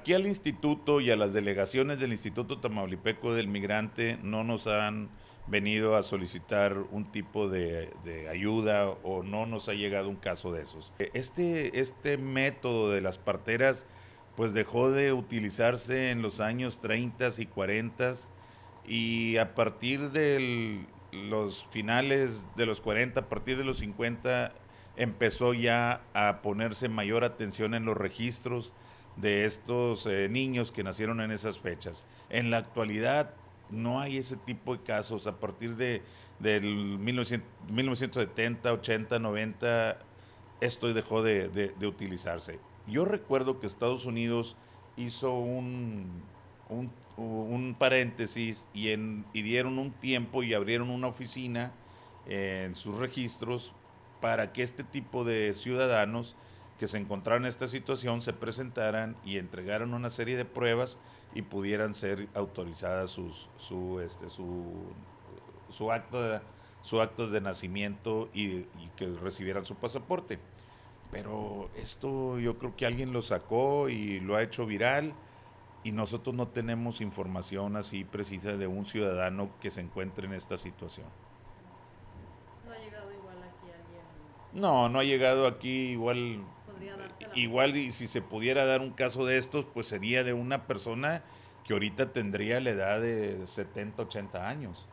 Aquí al instituto y a las delegaciones del Instituto Tamaulipeco del Migrante no nos han venido a solicitar un tipo de, ayuda o no nos ha llegado un caso de esos. Este, este método de las parteras pues dejó de utilizarse en los años 30 y 40 y a partir de los finales de los 40, a partir de los 50 empezó ya a ponerse mayor atención en los registros, de estos eh, niños que nacieron en esas fechas. En la actualidad no hay ese tipo de casos. A partir de del 1970, 80, 90, esto dejó de, utilizarse. Yo recuerdo que Estados Unidos hizo un, un, paréntesis y, en, y dieron un tiempo y abrieron una oficina eh, en sus registros para que este tipo de ciudadanos que se encontraron en esta situación se presentaran y entregaran una serie de pruebas y pudieran ser autorizadas sus, su, este, su, su de, actos de nacimiento y, y, que recibieran su pasaporte. Pero esto yo creo que alguien lo sacó y lo ha hecho viral y nosotros no tenemos información así precisa de un ciudadano que se encuentre en esta situación. No ha llegado igual aquí alguien. No, no ha llegado aquí igual Igual y si se pudiera dar un caso de estos, pues sería de una persona que ahorita tendría la edad de 70, 80 años.